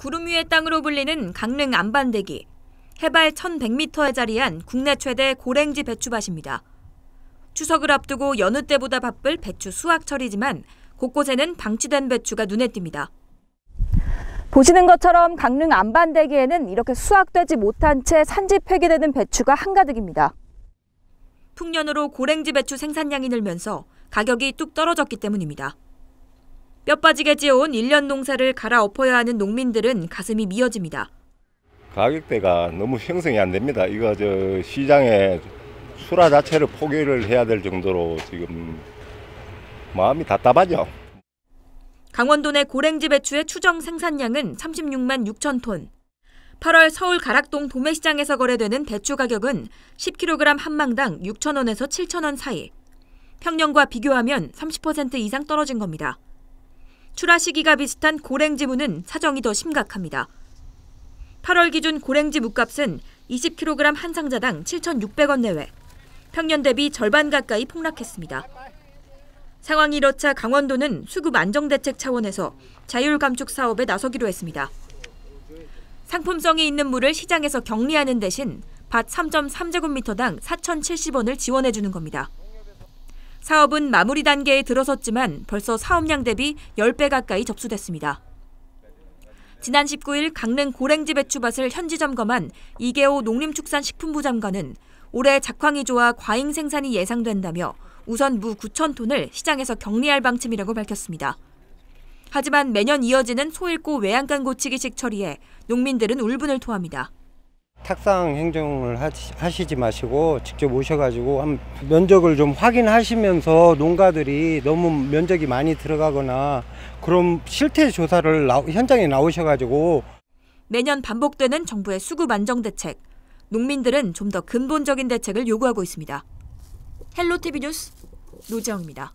구름 위의 땅으로 불리는 강릉 안반대기. 해발 1100m에 자리한 국내 최대 고랭지 배추밭입니다. 추석을 앞두고 여느 때보다 바쁠 배추 수확철이지만 곳곳에는 방치된 배추가 눈에 띕니다. 보시는 것처럼 강릉 안반대기에는 이렇게 수확되지 못한 채 산지 폐기되는 배추가 한가득입니다. 풍년으로 고랭지 배추 생산량이 늘면서 가격이 뚝 떨어졌기 때문입니다. 뼈 빠지게 지어온 1년 농사를 갈아엎어야 하는 농민들은 가슴이 미어집니다. 가격대가 너무 형성이 안 됩니다. 이거 저 시장에 수라 자체를 포기를 해야 될 정도로 지금 마음이 답답하죠. 강원도 내 고랭지 배추의 추정 생산량은 36만 6천 톤. 8월 서울 가락동 도매시장에서 거래되는 대추 가격은 10kg 한 망당 6천 원에서 7천 원 사이. 평년과 비교하면 30% 이상 떨어진 겁니다. 출하 시기가 비슷한 고랭지 무는 사정이 더 심각합니다. 8월 기준 고랭지 무값은 20kg 한 상자당 7,600원 내외, 평년 대비 절반 가까이 폭락했습니다. 상황이 이렇자 강원도는 수급 안정 대책 차원에서 자율 감축 사업에 나서기로 했습니다. 상품성이 있는 물을 시장에서 격리하는 대신 밭 3.3제곱미터당 4,070원을 지원해 주는 겁니다. 사업은 마무리 단계에 들어섰지만 벌써 사업량 대비 10배 가까이 접수됐습니다. 지난 19일 강릉 고랭지 배추밭을 현지 점검한 이계호 농림축산식품부 장관은 올해 작황이 좋아 과잉 생산이 예상된다며 우선 무 9천 톤을 시장에서 격리할 방침이라고 밝혔습니다. 하지만 매년 이어지는 소일고 외양간 고치기식 처리에 농민들은 울분을 토합니다. 탁상 행정을 하시지 마시고 직접 오셔가지고 한 면적을 좀 확인하시면서 농가들이 너무 면적이 많이 들어가거나 그럼 실태 조사를 현장에 나오셔가지고 매년 반복되는 정부의 수급 안정 대책 농민들은 좀 더 근본적인 대책을 요구하고 있습니다. 헬로 TV 뉴스 노재영입니다.